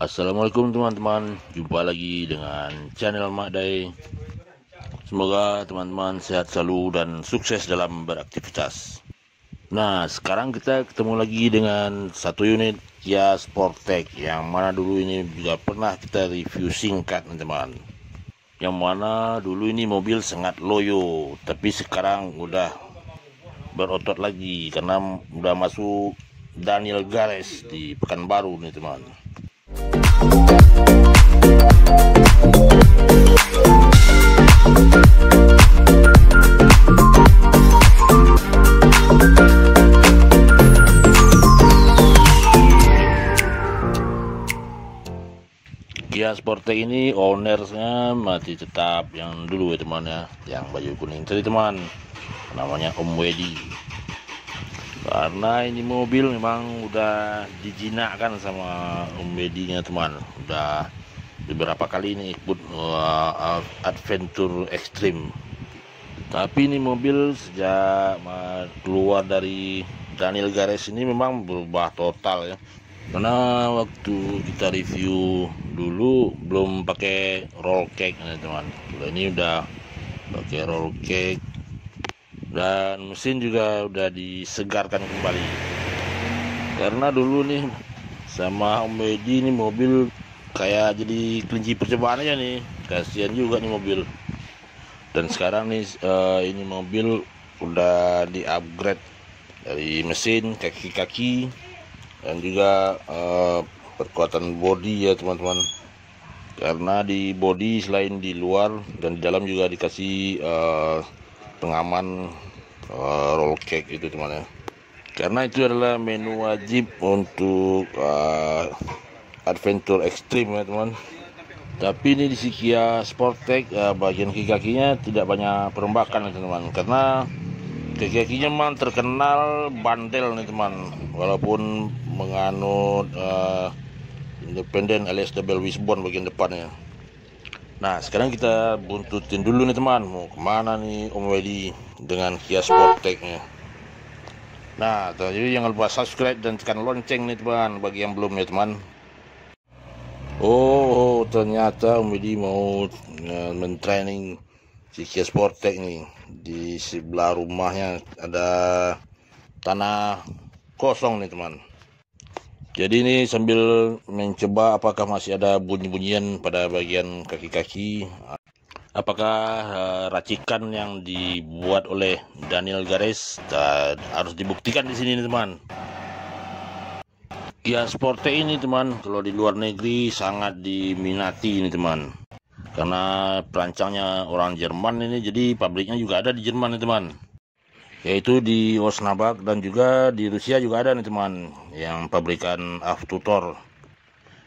Assalamualaikum teman-teman Jumpa lagi dengan channel Makdai Semoga teman-teman sehat selalu dan sukses dalam beraktivitas Nah sekarang kita ketemu lagi dengan satu unit Kia Sportec Yang mana dulu ini juga pernah kita review singkat teman-teman Yang mana dulu ini mobil sangat loyo Tapi sekarang udah berotot lagi Karena udah masuk Daniel Gares di Pekanbaru nih teman Ya Sporte ini ownersnya masih tetap yang dulu ya teman ya yang baju kuning tadi teman namanya Om Wedi karena ini mobil memang udah dijinakkan sama medinya teman udah beberapa kali ini ikut uh, adventure ekstrim tapi ini mobil sejak keluar dari Daniel Gares ini memang berubah total ya karena waktu kita review dulu belum pakai roll cake nih teman ini udah pakai roll cake dan mesin juga udah disegarkan kembali karena dulu nih sama Om Edi ini mobil kayak jadi kelinci percobaan aja nih kasihan juga nih mobil dan sekarang nih uh, ini mobil udah di upgrade dari mesin kaki-kaki dan juga uh, perkuatan body ya teman-teman karena di body selain di luar dan di dalam juga dikasih uh, pengaman uh, roll cake itu teman ya karena itu adalah menu wajib untuk uh, adventure ekstrim ya teman tapi ini di Sikia Sportek uh, eh, bagian kaki kakinya tidak banyak perombakan ya teman karena kaki kakinya memang terkenal bandel nih teman walaupun menganut uh, independen alias double wishbone bagian depannya Nah sekarang kita buntutin dulu nih teman Mau kemana nih Om Wedi Dengan Kia Sportage nya Nah jadi jangan lupa subscribe dan tekan lonceng nih teman Bagi yang belum ya teman Oh, oh ternyata Om Wedi mau ya, mentraining si Kia Sportage nih Di sebelah rumahnya ada tanah kosong nih teman jadi ini sambil mencoba apakah masih ada bunyi-bunyian pada bagian kaki-kaki. Apakah uh, racikan yang dibuat oleh Daniel Garis uh, harus dibuktikan di sini teman. Kia ya, Sporte ini teman, kalau di luar negeri sangat diminati ini teman. Karena perancangnya orang Jerman ini, jadi pabriknya juga ada di Jerman ini teman yaitu di Osnabak dan juga di Rusia juga ada nih teman yang pabrikan aftutor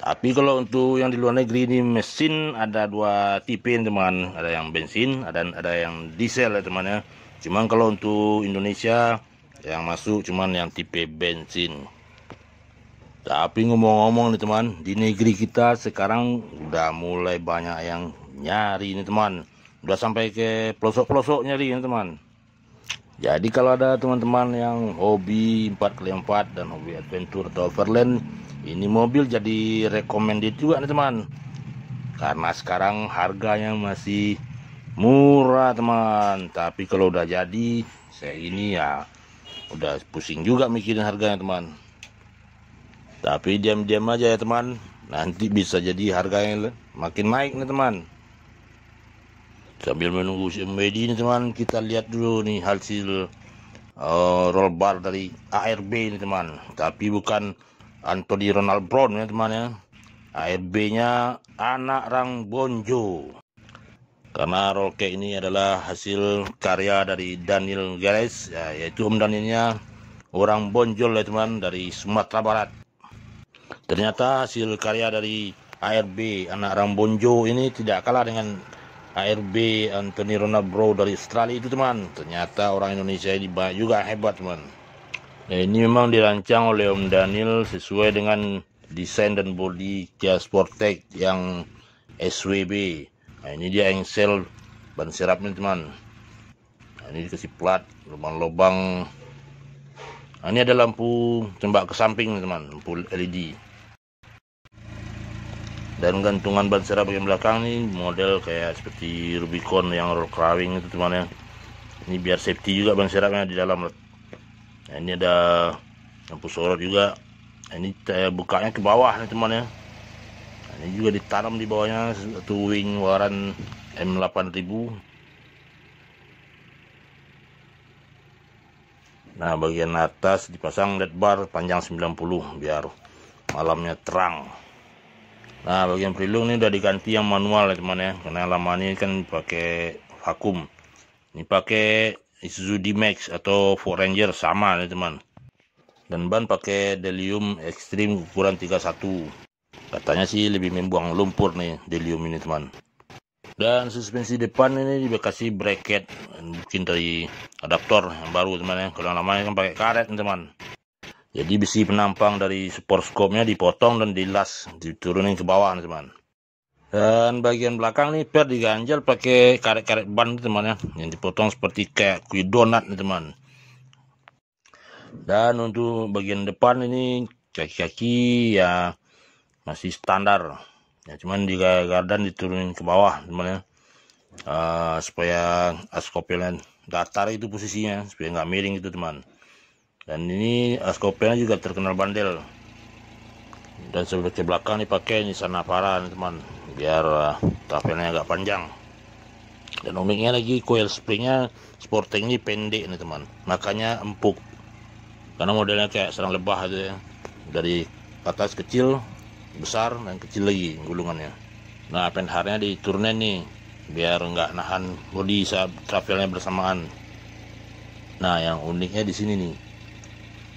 tapi kalau untuk yang di luar negeri ini mesin ada dua tipe nih teman ada yang bensin ada ada yang diesel ya teman ya cuman kalau untuk Indonesia yang masuk cuman yang tipe bensin tapi ngomong-ngomong nih teman, di negeri kita sekarang udah mulai banyak yang nyari nih teman. Udah sampai ke pelosok-pelosok nyari nih teman. Jadi kalau ada teman-teman yang hobi 4x4 dan hobi adventure atau overland, ini mobil jadi recommended juga nih teman. Karena sekarang harganya masih murah teman, tapi kalau udah jadi saya ini ya udah pusing juga mikirin harganya teman. Tapi diam-diam aja ya teman, nanti bisa jadi harganya makin naik nih teman sambil menunggu ini teman kita lihat dulu nih hasil uh, roll bar dari ARB ini teman tapi bukan Anthony Ronald Brown ya teman ya ARB nya anak Rang Bonjo karena roll cake ini adalah hasil karya dari Daniel Gales, ya, yaitu om Danielnya orang Bonjol ya teman dari Sumatera Barat ternyata hasil karya dari ARB anak Rang Bonjo ini tidak kalah dengan ARB Anthony Ronabro dari Australia itu teman ternyata orang Indonesia ini banyak juga hebat teman nah, ini memang dirancang oleh Om Daniel sesuai dengan desain dan body Kia Sportage yang SWB nah ini dia engsel ban serapnya teman nah, ini dikasih plat lubang-lubang nah, ini ada lampu tembak ke samping teman lampu LED dan gantungan ban serap bagian belakang nih model kayak seperti Rubicon yang roll crawling itu teman ya ini biar safety juga ban serapnya di dalam nah, ini ada lampu sorot juga nah, ini saya eh, bukanya ke bawah nih teman ya nah, ini juga ditanam di bawahnya satu wing waran M8000 Nah bagian atas dipasang LED bar panjang 90 biar malamnya terang nah bagian perlindung ini udah diganti yang manual ya teman ya karena lama ini kan pakai vakum ini pakai Isuzu D-Max atau Ford Ranger sama ya teman dan ban pakai Delium Extreme ukuran 31 katanya sih lebih membuang lumpur nih Delium ini teman dan suspensi depan ini dikasih bracket mungkin dari adaptor yang baru teman ya kalau yang lama kan pakai karet teman jadi besi penampang dari support scope-nya dipotong dan dilas, diturunin ke bawah teman. Dan bagian belakang nih per diganjal pakai karet-karet ban teman ya, yang dipotong seperti kayak kue donat teman. Dan untuk bagian depan ini kaki-kaki ya masih standar. Ya cuman di gardan diturunin ke bawah teman ya. Uh, supaya askopelnya datar itu posisinya supaya nggak miring itu teman dan ini askopnya juga terkenal bandel dan sebelah ke belakang dipakai sana paran teman biar uh, tafelnya agak panjang dan uniknya lagi coil springnya sporting ini pendek nih teman makanya empuk karena modelnya kayak serang lebah aja ya dari atas kecil besar dan kecil lagi gulungannya nah penharnya turnen nih biar nggak nahan bodi saat travelnya bersamaan nah yang uniknya di sini nih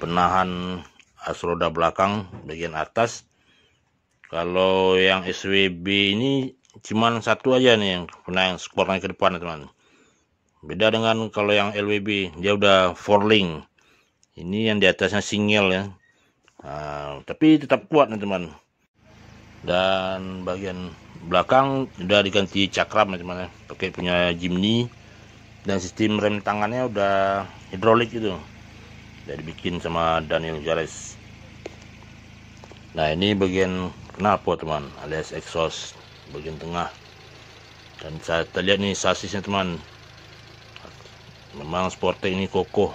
penahan as roda belakang bagian atas kalau yang SWB ini cuman satu aja nih yang penahan skornya ke depan teman beda dengan kalau yang LWB dia udah four link ini yang di atasnya single ya nah, tapi tetap kuat nih teman dan bagian belakang udah diganti cakram ya teman pakai punya Jimny dan sistem rem tangannya udah hidrolik gitu dia dibikin sama Daniel Jales nah ini bagian kenapa teman alias exhaust bagian tengah dan saya terlihat nih sasisnya teman memang sportnya ini kokoh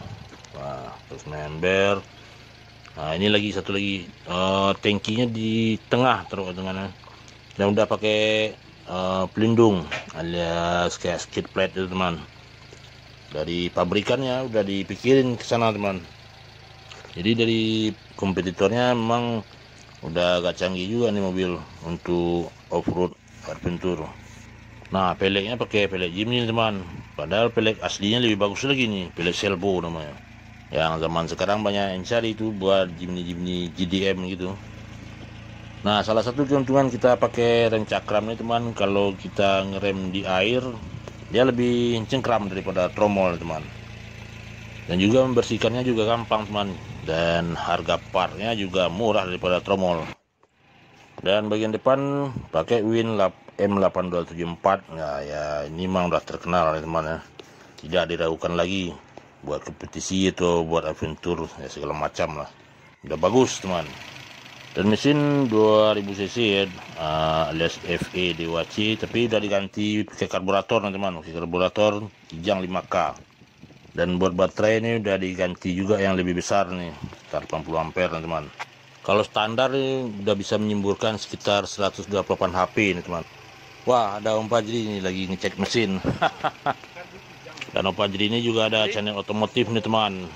nah, terus member nah ini lagi satu lagi uh, eh, tankinya di tengah terus dengan dan udah pakai uh, pelindung alias kayak skid plate itu teman dari pabrikannya udah dipikirin ke sana teman jadi dari kompetitornya memang udah agak canggih juga nih mobil untuk off-road adventure nah peleknya pakai pelek Jimny teman padahal pelek aslinya lebih bagus lagi nih pelek selbo namanya yang zaman sekarang banyak yang cari itu buat jimny-jimny GDM gitu nah salah satu keuntungan kita pakai rem cakram nih teman kalau kita ngerem di air dia lebih cengkram daripada tromol teman dan juga membersihkannya juga gampang teman dan harga partnya juga murah daripada tromol dan bagian depan pakai Win M8274 nah ya ini memang udah terkenal ya teman ya tidak diragukan lagi buat kompetisi atau buat adventure ya segala macam lah udah bagus teman dan mesin 2000 cc ya uh, alias FE DWC tapi udah diganti pakai karburator teman-teman karburator kijang 5K dan buat baterai ini udah diganti juga yang lebih besar nih sekitar 80 ampere teman-teman kalau standar ini udah bisa menyemburkan sekitar 128 HP ini teman wah ada Om Fajri ini lagi ngecek mesin dan Om Fajri ini juga ada channel otomotif nih teman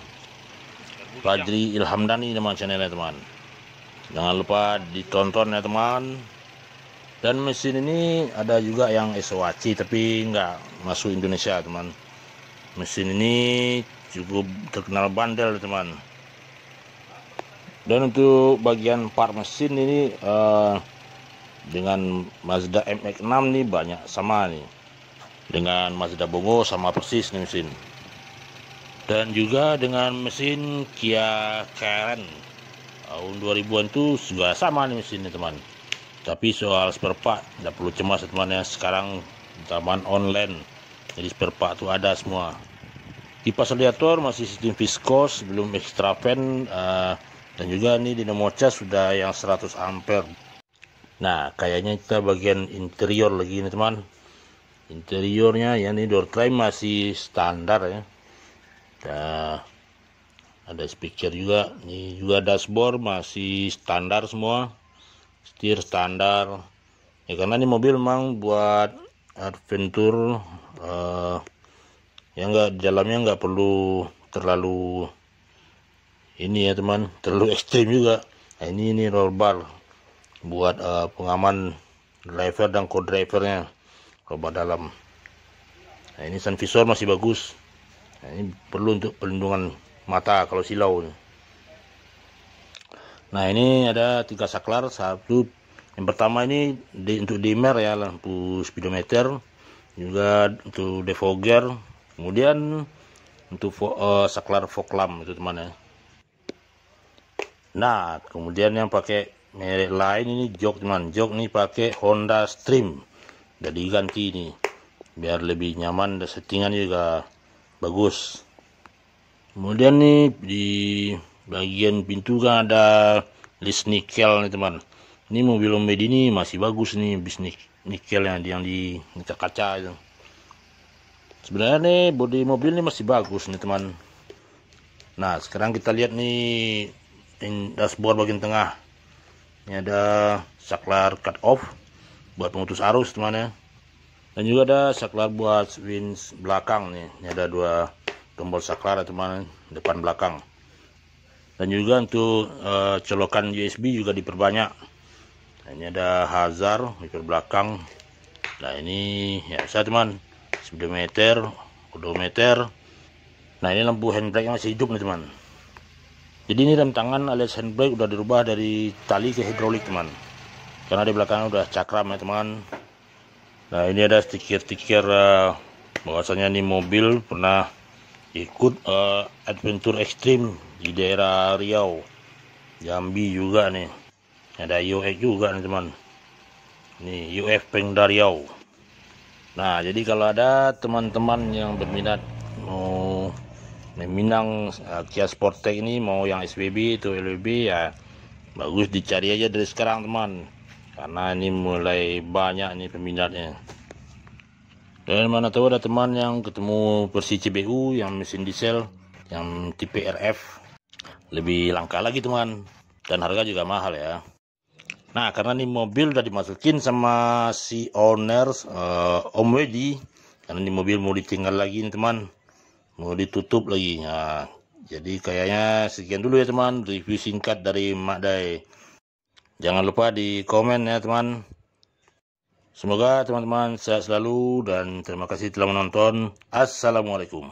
Pajri Ilham Dani teman channelnya teman jangan lupa ditonton ya teman dan mesin ini ada juga yang SOAC tapi nggak masuk Indonesia teman mesin ini cukup terkenal bandel teman dan untuk bagian part mesin ini uh, dengan Mazda MX-6 nih banyak sama nih dengan Mazda Bongo sama persis nih mesin dan juga dengan mesin Kia Karen tahun 2000-an itu juga sama nih mesinnya teman tapi soal spare part tidak perlu cemas teman ya sekarang zaman online jadi spare part itu ada semua kipas radiator masih sistem viskos belum extra fan uh, dan juga ini dinamo cas sudah yang 100 ampere nah kayaknya kita bagian interior lagi nih teman interiornya ya ini door trim masih standar ya nah, ada speaker juga ini juga dashboard masih standar semua setir standar ya karena ini mobil memang buat adventure uh, ya nggak di dalamnya nggak perlu terlalu ini ya teman terlalu ekstrim juga nah, ini ini roll bar buat uh, pengaman driver dan co drivernya roll bar dalam nah, ini sun visor masih bagus nah, ini perlu untuk pelindungan mata kalau silau nah ini ada tiga saklar satu yang pertama ini di, untuk dimmer ya lampu speedometer juga untuk defogger kemudian untuk uh, saklar foklam itu teman ya nah kemudian yang pakai merek lain ini jok teman jok ini pakai Honda Stream jadi ganti ini biar lebih nyaman dan settingan juga bagus kemudian nih di bagian pintu kan ada list nikel nih teman ini mobil Omedi ini masih bagus nih bisnis nikel yang di yang di kaca kaca itu sebenarnya nih bodi mobil ini masih bagus nih teman nah sekarang kita lihat nih dashboard bagian tengah ini ada saklar cut off buat pemutus arus teman ya dan juga ada saklar buat winch belakang nih ini ada dua tombol saklar ya, teman depan belakang dan juga untuk uh, eh, colokan USB juga diperbanyak ini ada Hazard mikir belakang nah ini ya saya teman 9 meter 2 meter. nah ini lampu handbrake yang masih hidup nih teman jadi ini rem tangan alias handbrake udah dirubah dari tali ke hidrolik teman karena di belakang udah cakram ya teman nah ini ada stiker-stiker uh, bahwasanya ini mobil pernah ikut uh, adventure ekstrim di daerah Riau Jambi juga nih ada UF juga nih teman ini UF Peng Riau nah jadi kalau ada teman-teman yang berminat mau meminang uh, Kia Sportage ini mau yang SBB itu LBB ya bagus dicari aja dari sekarang teman karena ini mulai banyak nih peminatnya dan mana tahu ada teman yang ketemu versi CBU yang mesin diesel yang tipe RF lebih langka lagi teman dan harga juga mahal ya Nah, karena ini mobil udah dimasukin sama si owner uh, Om Wedi. Karena ini mobil mau ditinggal lagi nih teman. Mau ditutup lagi. Nah, jadi kayaknya sekian dulu ya teman. Review singkat dari Mak Dai. Jangan lupa di komen ya teman. Semoga teman-teman sehat selalu dan terima kasih telah menonton. Assalamualaikum.